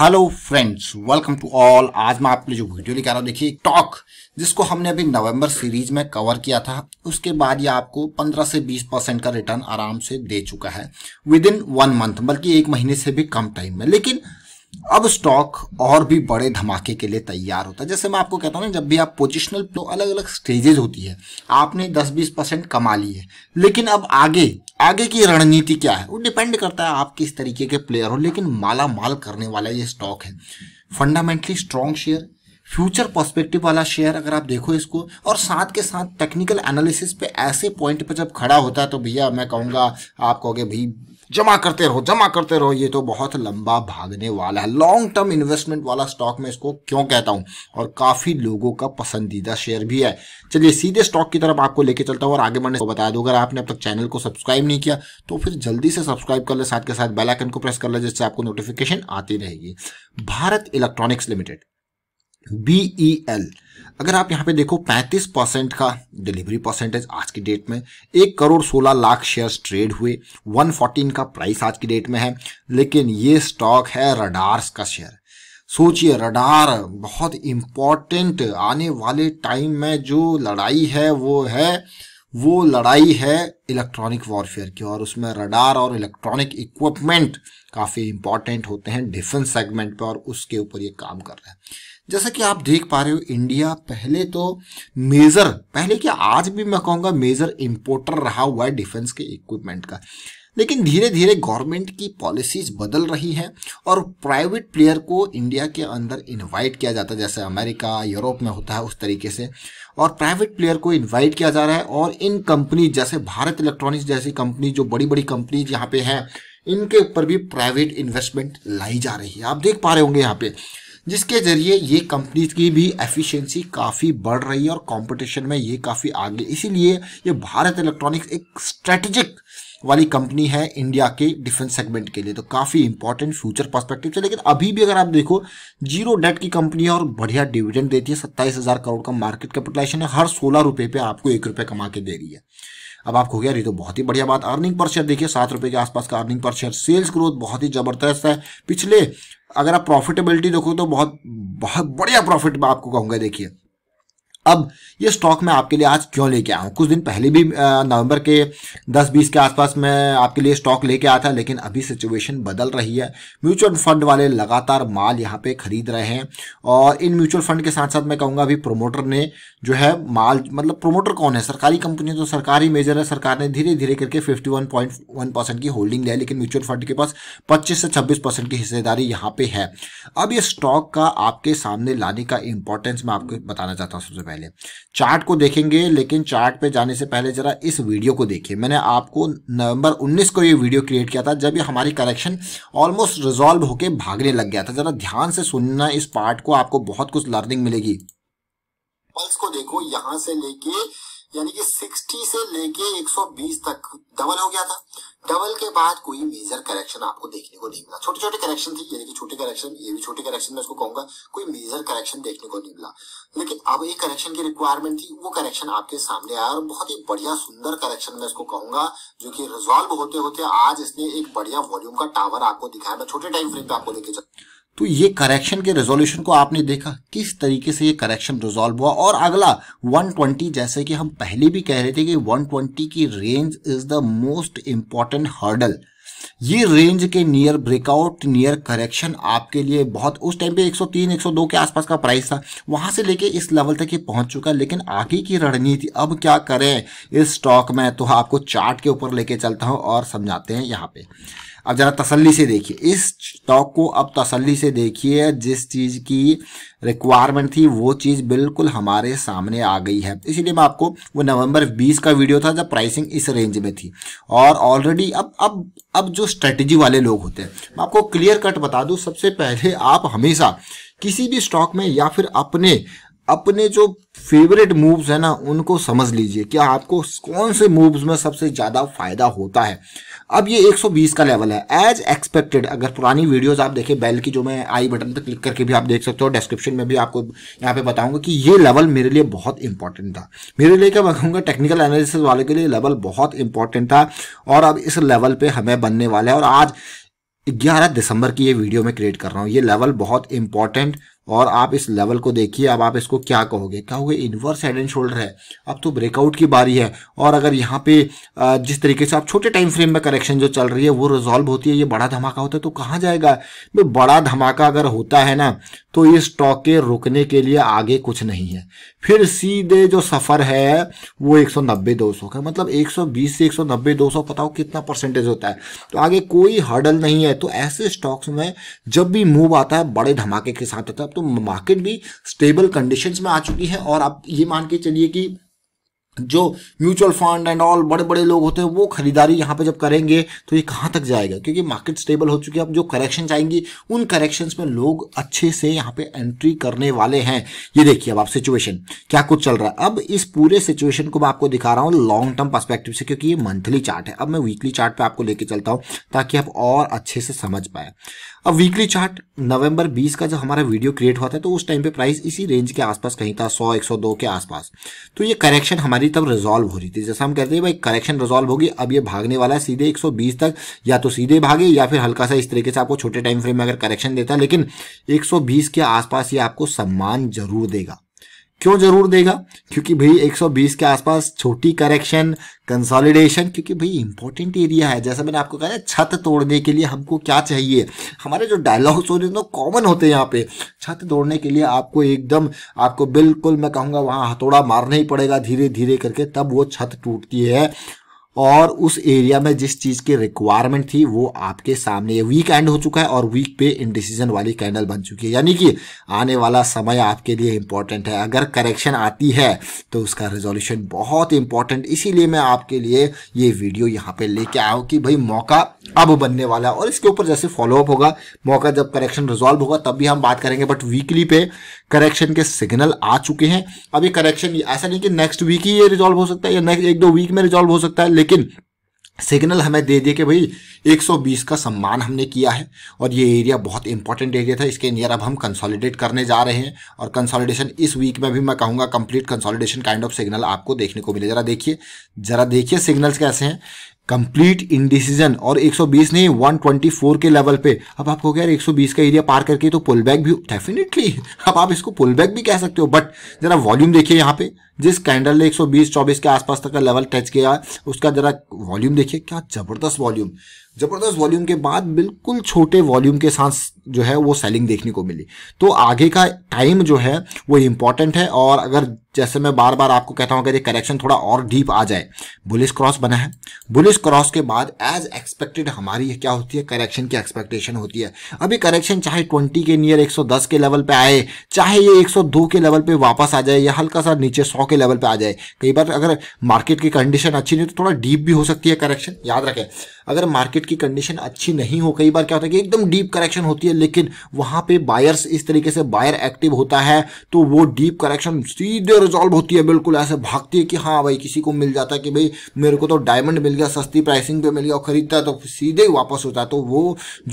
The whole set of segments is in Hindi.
hello friends welcome to all आज मैं आपके लिए जो वीडियो लेकर आ रहा हूँ देखिए टॉक जिसको हमने अभी नवंबर सीरीज में कवर किया था उसके बाद ये आपको 15 से 20 परसेंट का रिटर्न आराम से दे चुका है विद इन वन मंथ बल्कि एक महीने से भी कम टाइम में लेकिन अब स्टॉक और भी बड़े धमाके के लिए तैयार होता है जैसे मैं आपको कहता हूँ ना जब भी आप पोजिशनल तो अलग अलग स्टेजेस होती है आपने 10-20 परसेंट कमा ली है लेकिन अब आगे आगे की रणनीति क्या है वो डिपेंड करता है आप किस तरीके के प्लेयर हो लेकिन माला माल करने वाला ये स्टॉक है fundamentally strong share future perspective वाला शेयर अगर आप देखो इसको और साथ के साथ टेक्निकल एनालिसिस पे ऐसे पॉइंट पे जब खड़ा होता है तो भैया मैं कहूँगा आप कहोगे भाई जमा करते रहो जमा करते रहो ये तो बहुत लंबा भागने वाला है लॉन्ग टर्म इन्वेस्टमेंट वाला स्टॉक मैं इसको क्यों कहता हूँ और काफ़ी लोगों का पसंदीदा शेयर भी है चलिए सीधे स्टॉक की तरफ आपको लेके चलता हूँ और आगे बढ़ने को बता दो अगर आपने अब तक चैनल को सब्सक्राइब नहीं किया तो फिर जल्दी से सब्सक्राइब कर ले साथ के साथ बेलाइकन को प्रेस कर ले जिससे आपको नोटिफिकेशन आती रहेगी Bharat electronics limited B E L अगर आप यहाँ पे देखो 35 परसेंट का डिलीवरी परसेंटेज आज की डेट में एक करोड़ 16 लाख शेयर्स ट्रेड हुए 114 का प्राइस आज की डेट में है लेकिन ये स्टॉक है रडार्स का शेयर सोचिए रडार बहुत इम्पॉर्टेंट आने वाले टाइम में जो लड़ाई है वो है वो लड़ाई है इलेक्ट्रॉनिक वॉरफेयर की और उसमें रडार और इलेक्ट्रॉनिक इक्विपमेंट काफ़ी इंपॉर्टेंट होते हैं डिफेंस सेगमेंट पर और उसके ऊपर ये काम कर रहे हैं जैसा कि आप देख पा रहे हो इंडिया पहले तो मेजर पहले क्या आज भी मैं कहूँगा मेजर इम्पोर्टर रहा हुआ है डिफेंस के इक्विपमेंट का लेकिन धीरे धीरे गवर्नमेंट की पॉलिसीज बदल रही हैं और प्राइवेट प्लेयर को इंडिया के अंदर इनवाइट किया जाता है जैसे अमेरिका यूरोप में होता है उस तरीके से और प्राइवेट प्लेयर को इनवाइट किया जा रहा है और इन कंपनी जैसे भारत इलेक्ट्रॉनिक्स जैसी कंपनी जो बड़ी बड़ी कंपनीज यहाँ पे हैं इनके ऊपर भी प्राइवेट इन्वेस्टमेंट लाई जा रही है आप देख पा रहे होंगे यहाँ पे जिसके ज़रिए ये कंपनीज की भी एफिशिएंसी काफ़ी बढ़ रही है और कंपटीशन में ये काफ़ी आगे इसीलिए ये भारत इलेक्ट्रॉनिक्स एक स्ट्रेटेजिक वाली कंपनी है इंडिया के डिफेंस सेगमेंट के लिए तो काफ़ी इंपॉर्टेंट फ्यूचर पर्सपेक्टिव से लेकिन अभी भी अगर आप देखो जीरो डेट की कंपनी है और बढ़िया डिविडेंड देती है सत्ताईस हज़ार करोड़ का मार्केट कैपिटलाइजेशन है हर सोलह रुपये पर आपको एक रुपये कमा के दे रही है अब आपको क्या रही तो बहुत ही बढ़िया बात अर्निंग पर शेयर देखिए सात रुपये के आसपास का earning per share sales growth बहुत ही जबरदस्त है पिछले अगर आप प्रॉफिटेबिलिटी देखो तो बहुत बहुत बढ़िया प्रॉफिट मैं आपको कहूंगा देखिए अब ये स्टॉक मैं आपके लिए आज क्यों लेके आया हूँ कुछ दिन पहले भी नवंबर के 10-20 के आसपास मैं आपके लिए स्टॉक लेके आया था लेकिन अभी सिचुएशन बदल रही है म्यूचुअल फंड वाले लगातार माल यहाँ पे खरीद रहे हैं और इन म्यूचुअल फंड के साथ साथ मैं कहूँगा अभी प्रोमोटर ने जो है माल मतलब प्रोमोटर कौन है सरकारी कंपनी तो सरकारी मेजर है सरकार ने धीरे धीरे करके फिफ्टी की होल्डिंग लिया लेकिन म्यूचुअल फंड के पास पच्चीस से छब्बीस की हिस्सेदारी यहाँ पे है अब ये स्टॉक का आपके सामने लाने का इंपॉर्टेंस मैं आपको बताना चाहता हूँ सबसे पहले पहले चार्ट को देखेंगे लेकिन चार्ट पे जाने से पहले ज़रा इस वीडियो को देखिए मैंने आपको नवंबर 19 को ये वीडियो क्रिएट किया था जब ये हमारी करेक्शन ऑलमोस्ट रिजॉल्व होके भागने लग गया था ज़रा ध्यान से सुनना इस पार्ट को आपको बहुत कुछ लर्निंग मिलेगी पल्स को देखो यहाँ से लेके यानी कि 60 से लेके 120 तक डबल हो गया था डबल के बाद कोई मेजर करेक्शन आपको देखने को नहीं मिला छोटे छोटे करेक्शन थी यानी कि छोटे करेक्शन ये भी छोटे करेक्शन मैं उसको कहूंगा कोई मेजर करेक्शन देखने को नहीं मिला लेकिन अब एक करेक्शन की रिक्वायरमेंट थी वो करेक्शन आपके सामने आया और बहुत ही बढ़िया सुंदर करेक्शन मैं इसको कहूंगा जो की रिजॉल्व होते होते आज इसने एक बढ़िया वॉल्यूम का टावर आपको दिखाया मैं छोटे टाइम फ्रेम पे आपको लेके चलता तो ये करेक्शन के रेजोल्यूशन को आपने देखा किस तरीके से ये करेक्शन रिजोल्व हुआ और अगला 120 जैसे कि हम पहले भी कह रहे थे कि 120 की range is the most important hurdle ये रेंज के नियर ब्रेकआउट नियर करेक्शन आपके लिए बहुत उस टाइम पे 103 102 के आसपास का प्राइस था वहां से लेके इस लेवल तक ये पहुंच चुका है लेकिन आगे की रणनीति अब क्या करें इस स्टॉक में तो आपको चार्ट के ऊपर लेके चलता हूं और समझाते हैं यहाँ पर अब ज़रा तसल्ली से देखिए इस स्टॉक को अब तसल्ली से देखिए जिस चीज़ की रिक्वायरमेंट थी वो चीज़ बिल्कुल हमारे सामने आ गई है इसीलिए मैं आपको वो नवंबर 20 का वीडियो था जब प्राइसिंग इस रेंज में थी और ऑलरेडी अब अब अब जो स्ट्रेटजी वाले लोग होते हैं मैं आपको क्लियर कट बता दूँ सबसे पहले आप हमेशा किसी भी स्टॉक में या फिर अपने अपने जो फेवरेट मूव्स है ना उनको समझ लीजिए कि आपको कौन से मूव्स में सबसे ज़्यादा फायदा होता है अब ये 120 का लेवल है एज एक्सपेक्टेड अगर पुरानी वीडियोस आप देखें बेल की जो मैं आई बटन पर क्लिक करके भी आप देख सकते हो डिस्क्रिप्शन में भी आपको यहाँ पे बताऊंगा कि ये लेवल मेरे लिए बहुत इंपॉर्टेंट था मेरे लिए क्या मैं कहूँगा टेक्निकल एनालिसिस वाले के लिए लेवल बहुत इंपॉर्टेंट था और अब इस लेवल पर हमें बनने वाला है और आज 11 दिसंबर की ये वीडियो मैं क्रिएट कर रहा हूँ ये लेवल बहुत इंपॉर्टेंट और आप इस लेवल को देखिए अब आप इसको क्या कहोगे कहोगे इनवर्स हेड एंड शोल्डर है अब तो ब्रेकआउट की बारी है और अगर यहाँ पे जिस तरीके से आप छोटे टाइम फ्रेम में करेक्शन जो चल रही है वो रिजॉल्व होती है ये बड़ा धमाका होता है तो कहाँ जाएगा भाई तो बड़ा धमाका अगर होता है ना तो ये स्टॉक के रुकने के लिए आगे कुछ नहीं है फिर सीधे जो सफ़र है वो एक सौ का मतलब एक से एक सौ पता हो कितना परसेंटेज होता है तो आगे कोई हर्डल नहीं है तो ऐसे स्टॉक्स में जब भी मूव आता है बड़े धमाके के साथ तो मार्केट भी स्टेबल कंडीशंस में आ चुकी है और आप ये मान के चलिए कि जो म्यूचुअल फंड एंड ऑल बड़े बड़े लोग होते हैं वो खरीदारी यहाँ पे जब करेंगे तो ये कहाँ तक जाएगा क्योंकि मार्केट स्टेबल हो चुकी है अब जो करेक्शन आएंगी उन करेक्शंस में लोग अच्छे से यहाँ पे एंट्री करने वाले हैं ये देखिए अब आप सिचुएशन क्या कुछ चल रहा है अब इस पूरे सिचुएशन को मैं आपको दिखा रहा हूँ लॉन्ग टर्म परस्पेक्टिव से क्योंकि ये मंथली चार्ट है अब मैं वीकली चार्ट पर आपको लेके चलता हूँ ताकि आप और अच्छे से समझ पाए अब वीकली चार्ट नवंबर 20 का जब हमारा वीडियो क्रिएट हुआ था तो उस टाइम पे प्राइस इसी रेंज के आसपास कहीं था 100 102 के आसपास तो ये करेक्शन हमारी हमारी तब रिजॉल्व हो रही थी जैसा हम कहते हैं भाई करेक्शन रिजॉल्व होगी अब ये भागने वाला है सीधे 120 तक या तो सीधे भागे या फिर हल्का सा इस तरीके से आपको छोटे टाइम फ्रेम में अगर करेक्शन देता है लेकिन 120 के आसपास ये आपको सम्मान जरूर देगा क्यों जरूर देगा क्योंकि भाई 120 के आसपास छोटी करेक्शन कंसोलिडेशन क्योंकि भाई इंपॉर्टेंट एरिया है जैसा मैंने आपको कहा छत तोड़ने के लिए हमको क्या चाहिए हमारे जो डायलॉग्स होते हैं कॉमन होते हैं यहाँ पे छत तोड़ने के लिए आपको एकदम आपको बिल्कुल मैं कहूँगा वहाँ हथौड़ा मारना ही पड़ेगा धीरे धीरे करके तब वो छत टूटती है और उस एरिया में जिस चीज़ की रिक्वायरमेंट थी वो आपके सामने वीक एंड हो चुका है और वीक पे इंडिसीजन वाली कैंडल बन चुकी है यानी कि आने वाला समय आपके लिए इंपॉर्टेंट है अगर करेक्शन आती है तो उसका रेजोल्यूशन बहुत इंपॉर्टेंट इसीलिए मैं आपके लिए ये वीडियो यहाँ पे लेके आया हूँ कि भाई मौका अब बनने वाला है और इसके ऊपर जैसे फॉलोअप होगा मौका जब करेक्शन रिजॉल्व होगा तब भी हम बात करेंगे बट वीकली पे करेक्शन के सिग्नल आ चुके हैं अभी करेक्शन ऐसा नहीं कि नेक्स्ट वीक ही ये रिजॉल्व हो सकता है या नेक्स्ट एक दो वीक में रिजॉल्व हो सकता है लेकिन सिग्नल हमें दे दिए कि भाई 120 का सम्मान हमने किया है और ये एरिया बहुत इंपॉर्टेंट एरिया था इसके नियर अब हम कंसोलिडेट करने जा रहे हैं और कंसोलिडेशन इस वीक में भी मैं कहूँगा complete consolidation kind of signal आपको देखने को मिले जरा देखिए जरा देखिए सिग्नल्स कैसे हैं कंप्लीट इंडिसीजन और 120 नहीं 124 के लेवल पे अब आप कहोगे यार 120 का एरिया पार करके तो पुल बैक भी डेफिनेटली अब आप इसको पुल बैक भी कह सकते हो बट जरा वॉल्यूम देखिए यहाँ पे जिस कैंडल ने 120 24 के आसपास तक का लेवल टच किया उसका जरा वॉल्यूम देखिए क्या जबरदस्त वॉल्यूम जबरदस्त वॉल्यूम के बाद बिल्कुल छोटे वॉल्यूम के साथ जो है वो सेलिंग देखने को मिली तो आगे का टाइम जो है वो इम्पॉर्टेंट है और अगर जैसे मैं बार बार आपको कहता हूँ अगर ये करेक्शन थोड़ा और डीप आ जाए बुलिस क्रॉस बना है बुलिस क्रॉस के बाद एज एक्सपेक्टेड हमारी क्या होती है करेक्शन की एक्सपेक्टेशन होती है अभी करेक्शन चाहे ट्वेंटी के नियर एक के लेवल पे आए चाहे ये एक के लेवल पे वापस आ जाए या हल्का सा नीचे सौ सौ के लेवल पे आ जाए कई बार अगर मार्केट की कंडीशन अच्छी नहीं तो थोड़ा डीप भी हो सकती है करेक्शन याद रखें अगर मार्केट की कंडीशन अच्छी नहीं हो कई बार क्या होता है कि एकदम डीप करेक्शन होती है लेकिन वहां पे बायर्स इस तरीके से बायर एक्टिव होता है तो वो डीप करेक्शन सीधे रिजॉल्व होती है बिल्कुल ऐसे भागती है कि हाँ भाई किसी को मिल जाता है कि भाई मेरे को तो डायमंड मिल गया सस्ती प्राइसिंग पे मिल गया और खरीदता है तो सीधे ही वापस होता है तो वो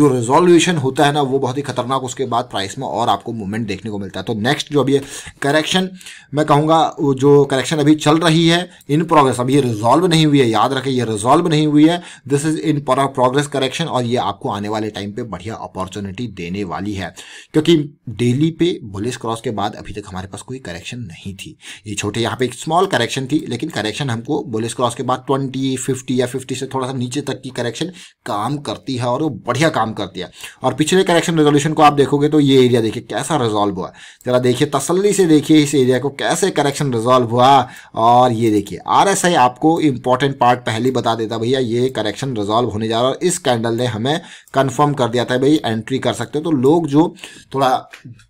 जो रिजोल्यूशन होता है ना वो बहुत ही खतरनाक उसके बाद प्राइस में और आपको मूवमेंट देखने को मिलता है तो नेक्स्ट जो अभी करेक्शन मैं कहूँगा जो करेक्शन अभी चल रही है इन प्रोग्रेस अभी ये रिजॉल्व नहीं हुई है याद रखें ये रिजॉल्व नहीं हुई है this is in progress correction और ये आपको आने वाले टाइम पे बढ़िया अपॉर्चुनिटी देने वाली है क्योंकि डेली पे बुलिस क्रॉस के बाद अभी तक हमारे पास कोई करेक्शन नहीं थी ये छोटे यहाँ पे एक स्मॉल करेक्शन थी लेकिन करेक्शन हमको बुलिस क्रॉस के बाद ट्वेंटी फिफ्टी या फिफ्टी से थोड़ा सा नीचे तक की करेक्शन काम करती है और वो बढ़िया काम करती है और पिछले करेक्शन रेजोल्यूशन को आप देखोगे तो ये एरिया देखिए कैसा रिजॉल्व हुआ जरा देखिए तसली से देखिए इस एरिया को कैसे करेक्शन रिजॉल्व रिजॉल्व हुआ और ये देखिए आरएसआई आपको इंपॉर्टेंट पार्ट पहले ही बता देता भैया ये करेक्शन रिजॉल्व होने जा रहा है और इस कैंडल ने हमें कंफर्म कर दिया था भाई एंट्री कर सकते हो तो लोग जो थोड़ा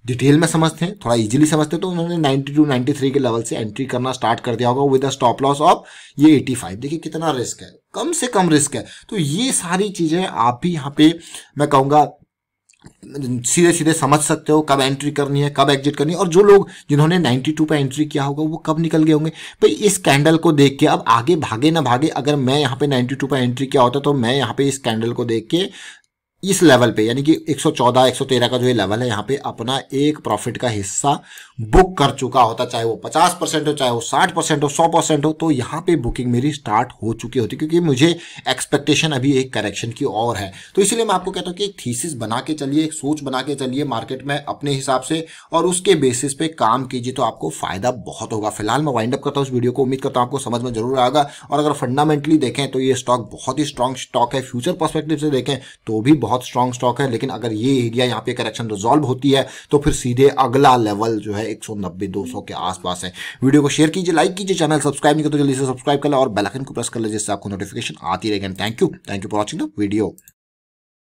डिटेल में समझते हैं थोड़ा इजीली समझते हैं तो उन्होंने 92 93 के लेवल से एंट्री करना स्टार्ट कर दिया होगा with a stop loss of ये 85 देखिए कितना रिस्क है कम से कम रिस्क है तो ये सारी चीज़ें आप भी यहाँ पे मैं कहूँगा सीधे सीधे समझ सकते हो कब एंट्री करनी है कब एग्जिट करनी है और जो लोग जिन्होंने 92 पे एंट्री किया होगा वो कब निकल गए होंगे भाई इस कैंडल को देख के अब आगे भागे ना भागे अगर मैं यहाँ पे 92 पे एंट्री किया होता तो मैं यहाँ पे इस कैंडल को देख के इस लेवल पे यानी कि 114 113 का जो ये लेवल है यहाँ पे अपना एक प्रॉफिट का हिस्सा बुक कर चुका होता चाहे वो 50 परसेंट हो चाहे वो 60 परसेंट हो 100 परसेंट हो तो यहाँ पे बुकिंग मेरी स्टार्ट हो चुकी होती क्योंकि मुझे एक्सपेक्टेशन अभी एक करेक्शन की और है तो इसलिए मैं आपको कहता हूँ कि एक थीसिस बना के चलिए एक सोच बना के चलिए मार्केट में अपने हिसाब से और उसके बेसिस पे काम कीजिए तो आपको फायदा बहुत होगा फिलहाल मैं वाइंड अप करता हूँ उस वीडियो को उम्मीद करता हूँ आपको समझ में जरूर आएगा और अगर फंडामेंटली देखें तो ये स्टॉक बहुत ही स्ट्रॉन्ग स्टॉक है फ्यूचर परस्पेक्टिव से देखें तो भी बहुत बहुत स्ट्रॉन्ग स्टॉक है लेकिन अगर ये एरिया यहाँ पे करेक्शन रिजॉल्व होती है तो फिर सीधे अगला लेवल जो है एक सौ नब्बे दो सौ के आसपास है वीडियो को शेयर कीजिए लाइक कीजिए चैनल सब्सक्राइब नहीं करते तो जल्दी से सब्सक्राइब कर लो और बेलाइकन को प्रेस कर लीजिए जिससे आपको नोटिफिकेशन आती रहेगी thank you thank you for watching the video